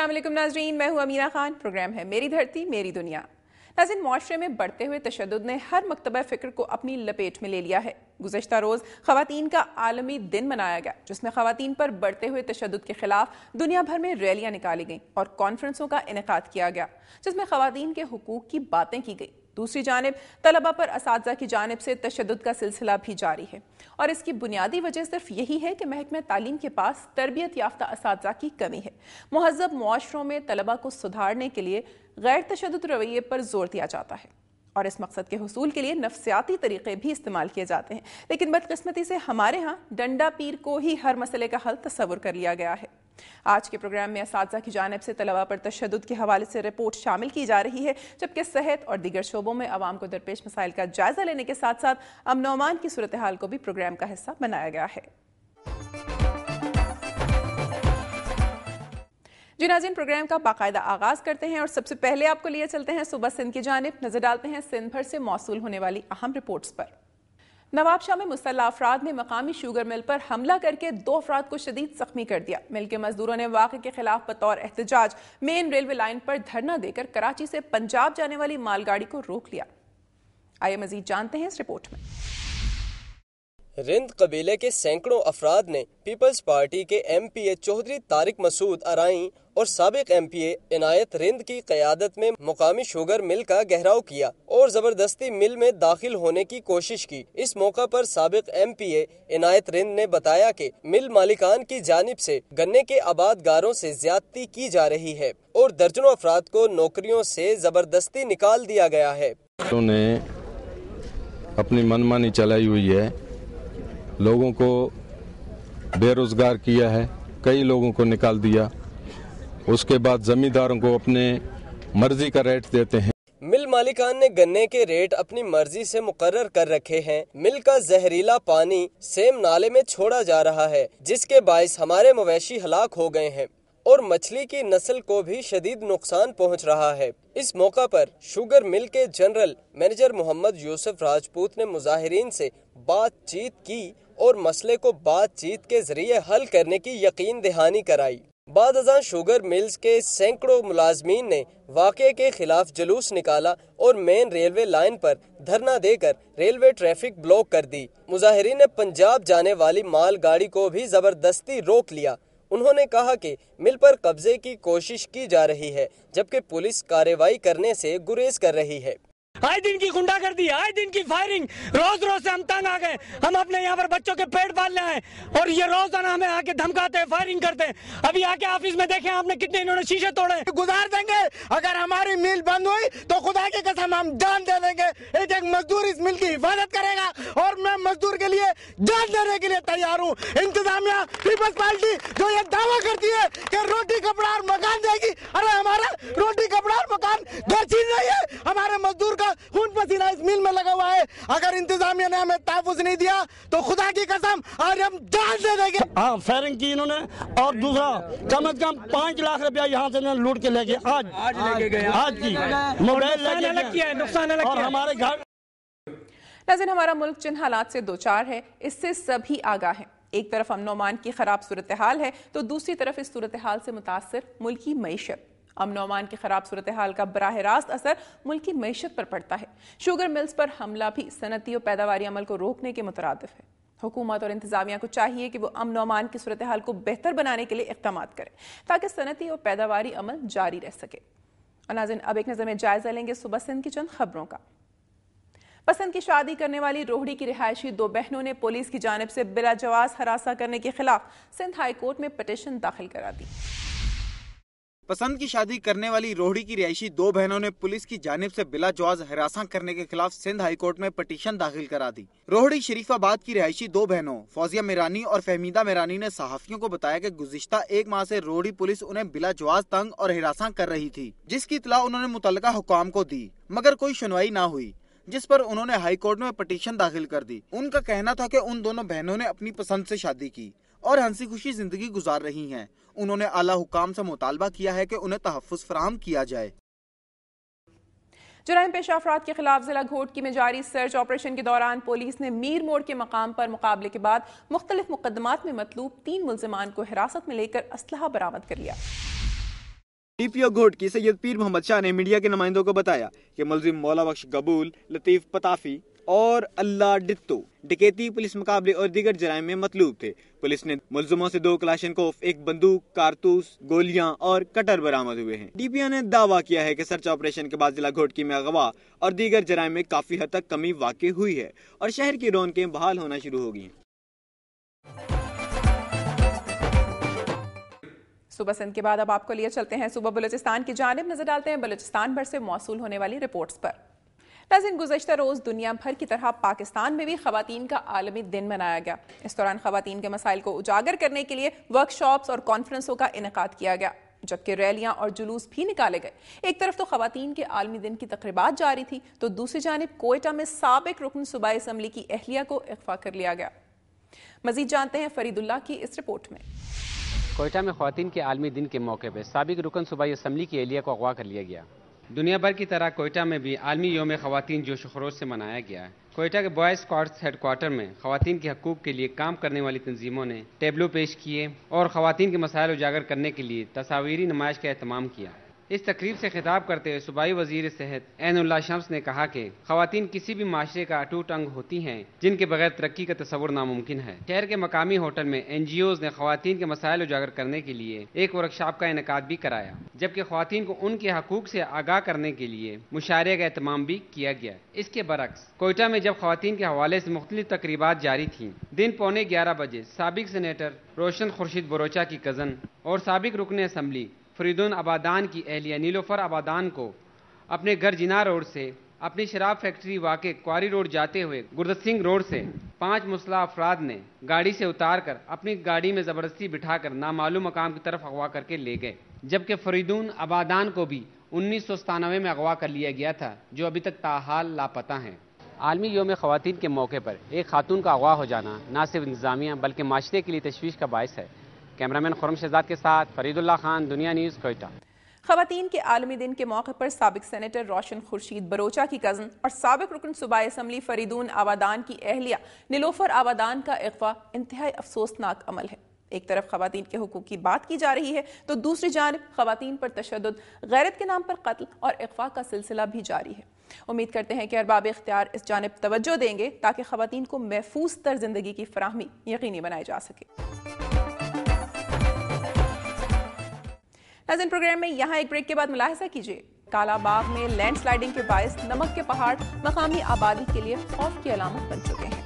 असलम नाजरीन मैं हूँ अमीना खान प्रोग्राम है मेरी धरती मेरी दुनिया नाजिन माशरे में बढ़ते हुए तशद ने हर मकतबा फ़िक्र को अपनी लपेट में ले लिया है गुजशत रोज़ खुवान का आलमी दिन मनाया गया जिसमें ख़वान पर बढ़ते हुए तशद के ख़िलाफ़ दुनिया भर में रैलियाँ निकाली गईं और कॉन्फ्रेंसों का इनका किया गया जिसमें ख़वान के हकूक़ की बातें की गई दूसरी जानब तलबा पर इस की जानब से तशद का सिलसिला भी जारी है और इसकी बुनियादी वजह सिर्फ यही है कि महकमे तालीम के पास तरबियत याफ्ता इस की कमी है महजब माशरों में तलबा को सुधारने के लिए गैर तशद रवैये पर जोर दिया जाता है और इस मकसद के हसूल के लिए नफसियाती तरीके भी इस्तेमाल किए जाते हैं लेकिन बदकस्मती से हमारे यहाँ डंडा पीर को ही हर मसले का हल तस्वर कर लिया गया है आज के प्रोग्राम में इस की जानब से तलबा पर तशद के हवाले से रिपोर्ट शामिल की जा रही है जबकि सेहत और दीगर शोबों में आवाम को दरपेश मसाइल का जायजा लेने के साथ साथ अमनोमान की सूरत हाल को भी प्रोग्राम का हिस्सा बनाया गया है जिनाजिन प्रोग्राम का बाकायदा आगाज करते हैं और सबसे पहले आपको लिए चलते हैं सुबह सिंध की जानब नजर डालते हैं सिंध भर से मौसू होने वाली अहम रिपोर्ट्स पर नवाबशाह में मुसल्ला अफराद ने मकामी शुगर मिल पर हमला करके दो अफराद को शदीद जख्मी कर दिया मिल के मजदूरों ने वाक के खिलाफ बतौर एहतजाज मेन रेलवे लाइन पर धरना देकर कराची से पंजाब जाने वाली मालगाड़ी को रोक लिया आइए मजीद जानते हैं इस रिपोर्ट में रिंद कबीले के सैकड़ों अफराद ने पीपल्स पार्टी के M P A Chaudhry Tariq Masood Arain और सबक M P A Inayat Rind की क्यादत में मुकामी शुगर मिल का गहराव किया और ज़बरदस्ती मिल में दाखिल होने की कोशिश की इस मौका पर सबक M P A Inayat Rind ने बताया कि मिल मालिकान की जानब से गन्ने के आबादगारों से ज्यादती की जा रही है और दर्जनों अफराद को नौकरियों से ज़बरदस्ती निकाल दिया गया है अपनी मनमानी चलाई हुई है लोगों को बेरोजगार किया है कई लोगों को निकाल दिया उसके बाद जमींदारों को अपने मर्जी का रेट देते हैं मिल मालिकान ने गन्ने के रेट अपनी मर्जी से मुकर्र कर रखे हैं मिल का जहरीला पानी सेम नाले में छोड़ा जा रहा है जिसके बायस हमारे मवेशी हलाक हो गए हैं और मछली की नस्ल को भी शदीद नुकसान पहुंच रहा है इस मौका पर शुगर मिल के जनरल मैनेजर मोहम्मद यूसुफ राजपूत ने मुजाहरीन से बातचीत की और मसले को बातचीत के जरिए हल करने की यकीन दहानी कराई बाद अजा शुगर मिल्स के सैकड़ों मुलाजमीन ने वाक़े के खिलाफ जुलूस निकाला और मेन रेलवे लाइन पर धरना देकर रेलवे ट्रैफिक ब्लॉक कर दी मुजाहरीन ने पंजाब जाने वाली माल गाड़ी को भी ज़बरदस्ती रोक लिया उन्होंने कहा कि मिल पर कब्जे की कोशिश की जा रही है जबकि पुलिस कार्रवाई करने से गुरेज कर रही है आए दिन की गुंडा कर दी आए दिन की फायरिंग रोज रोज से हम तंग आ गए हम अपने यहाँ पर बच्चों के पेट रहे हैं और ये रोजाना हमें आके धमकाते हैं फायरिंग करते हैं अभी आके ऑफिस में देखे आपने कितने इन्होंने शीशे तोड़े गुजार देंगे अगर हमारी मिल बंद हुई तो खुदा की कसम हम जान दे देंगे एक एक मजदूर इस मिल की हिफाजत करेगा और मैं मजदूर के लिए जान देने के लिए तैयार हूँ इंतजामिया पीपल्स पार्टी जो ये दावा करती है कि रोटी कपड़ा और मकान देगी अरे हमारा रोटी कपड़ा और मकान दो चीज नहीं है हमारे मजदूर का खून पसीना इस मिल में लगा हुआ है अगर इंतजामिया ने हमें तहफुज नहीं दिया तो खुदा की कसम आज हम जान दे देंगे हाँ फायरिंग की इन्होंने और दूसरा कम अज कम पाँच लाख रुपया यहाँ से लूट के लेके आज आज लेके गए आज की मोबाइल अलग किया है नुकसान अलग किया हमारे घर नजर हमारा मुल्क जिन हालात से दो चार है इससे सभी आगाह हैं एक तरफ अमनोमान की खराब सूरत हाल है तो दूसरी तरफ इस सूरत हाल से मुतासर मुल्की मीशत अमन अमान की खराब सूरत हाल का बरह रास्त असर मुल्क की मीशत पर पड़ता है शुगर मिल्स पर हमला भी सनती और पैदावारी अमल को रोकने के मुतरद है हुकूमत और इंतजामिया को चाहिए कि वो अमन अमान की सूरत हाल को बेहतर बनाने के लिए इकदाम करें ताकि सनती और पैदावारी अमल जारी रह सके और नाजिन अब एक नज़र में जायजा लेंगे सुबह सिंध की चंद खबरों का पसंद की शादी करने वाली रोहड़ी की रिहायशी दो बहनों ने पुलिस की जानब से बिलाजवाज हरासा करने के खिलाफ सिंध हाई कोर्ट में पटिशन दाखिल करा दी पसंद की शादी करने वाली रोहड़ी की रिहायशी दो बहनों ने पुलिस की जानब ऐसी बिला जवाज हरासा करने के खिलाफ सिंध हाईकोर्ट में पटिशन दाखिल करा दी रोहड़ी शरीफाबाद की रिहायशी दो बहनों फौजिया मेरानी और फहमीदा मेरानी ने सहाफियों को बताया की गुजशत एक माह ऐसी रोहड़ी पुलिस उन्हें बिला जवाज तंग और हरासा कर रही थी जिसकी इतला उन्होंने मुतल हुकाम को दी मगर कोई सुनवाई न हुई जिस पर उन्होंने हाईकोर्ट में पटिशन दाखिल कर दी उनका कहना था कि उन दोनों बहनों ने अपनी पसंद से शादी की और हंसी खुशी जिंदगी गुजार रही हैं। उन्होंने आला हुकाम से मुतालबा किया है कि उन्हें तहफ़ फराम किया जाए जुराइम पेशा अफराद के खिलाफ जिला घोटकी में जारी सर्च ऑपरेशन के दौरान पुलिस ने मीर मोड़ के मकाम पर मुकाबले के बाद मुख्तलिफ मुकदमात में मतलूब तीन मुलजमान को हिरासत में लेकर असलाह बरामद कर लिया टीपीओ घोट की सैयद पीर मोहम्मद शाह ने मीडिया के नुमाइंदों को बताया कि मुलजिम मौला बख्श गबूल लतीफ़ पताफी और अल्लाह डित्तो डिकेती पुलिस मुकाबले और दीगर जराय में मतलूब थे पुलिस ने मुलजमों से दो कोफ एक बंदूक कारतूस गोलियां और कटर बरामद हुए हैं डीपीओ ने दावा किया है कि सर्च ऑपरेशन के बाद जिला घोटकी में अगवा और दीगर जराय में काफी हद तक कमी वाकई हुई है और शहर की रौनकें बहाल होना शुरू हो गई सुबह सिंध के बाद अब आपको लिए चलते हैं सुबह बलोचिस्तान की जानब नजर डालते हैं बलोचिस्तान भर से मौसू होने वाली रिपोर्ट्स पर नाजिन गुजशत रोज़ दुनिया भर की तरह पाकिस्तान में भी खवतान का आलमी दिन मनाया गया इस दौरान खातन के मसाइल को उजागर करने के लिए वर्कशॉप्स और कॉन्फ्रेंसों का इनका किया गया जबकि रैलियां और जुलूस भी निकाले गए एक तरफ तो खातन के आलमी दिन की तकरीबा जारी थी तो दूसरी जानब कोयटा में सबक रुकन सूबाई असम्बली की अहलिया को अगवा कर लिया गया मजीद जानते हैं फरीदुल्ला की इस रिपोर्ट में कोयटा में खातन के आलमी दिन के मौके पर सबक रुकन सूबाई असम्बली की एहलिया को अगवा कर लिया गया दुनिया भर की तरह कोयटा में भी आलमी योम खवतिन जोश खरोश से मनाया गया कोयटा के बॉयज स्कॉट्स हेडकोार्टर में खातन के हकूक के लिए काम करने वाली तंजीमों ने टेबलों पेश किए और खातन के मसायल उजागर करने के लिए तस्वीरी नुमाइश का अहतमाम किया इस तकरीब से खिताब करते हुए सूबाई वजीर सेहत एनुल्ला शम्स ने कहा कि खातन किसी भी माशरे का अटूट अंग होती हैं जिनके बगैर तरक्की का तस्वर नामुमकिन है शहर के मकामी होटल में एन जी ओज ने खातन के मसायल उजागर करने के लिए एक वर्कशॉप का इनका भी कराया जबकि खातन को उनके हकूक से आगाह करने के लिए मुशारे का अहतमाम भी किया गया इसके बरक्स कोयटा में जब खातन के हवाले से मुख्तलि तकरीबा जारी थी दिन पौने ग्यारह बजे सबक सीनेटर रोशन खुर्शीद बरोचा की कज़न और सबक रुकन असम्बली फरीदुन आबादान की एहलिया नीलोफर आबादान को अपने घर जिना रोड से अपनी शराब फैक्ट्री वाक़ क्वारी रोड जाते हुए गुरदत्त सिंह रोड से पांच मुसला अफराद ने गाड़ी से उतार कर अपनी गाड़ी में ज़बरदस्ती बिठाकर नामालूम मकाम की तरफ अगवा करके ले गए जबकि फरीदून आबादान को भी उन्नीस सौ सतानवे में अगवा कर लिया गया था जो अभी तक ताहाल लापता हैं आलमी योम खवतिन के मौके पर एक खातून का अगवा हो जाना न सिर्फ इंतज़ामिया बल्कि माशरे के लिए तशवीश का बायस है कैमरामैन खुरम शहजाद के साथ फरीदुल्ला खान दुनिया न्यूज़ कोयटा खवतान के आलमी दिन के मौके पर सबक सेनेटर रोशन खुर्शीद बरोचा की कज़न और सबक रुकन सूबा इसम्बली फरीदून आवादान की अहलिया निलोफर आवादान का अगवा इंतहाई अफसोसनाक अमल है एक तरफ खवतान के हकूक की बात की जा रही है तो दूसरी जानब खवतान पर तशद गैरत के नाम पर कत्ल और अगवा का सिलसिला भी जारी है उम्मीद करते हैं कि अरबाब इख्तियार इस जानब तोज्जो देंगे ताकि खवतान को महफूज तर जिंदगी की फराहमी यकीनी बनाई जा सके नाजन प्रोग्राम में यहाँ एक ब्रेक के बाद मुलाहजा कीजिए कालाबाग में लैंड स्लाइडिंग के बायस नमक के पहाड़ मकामी आबादी के लिए खौफ की अलामत बन चुके हैं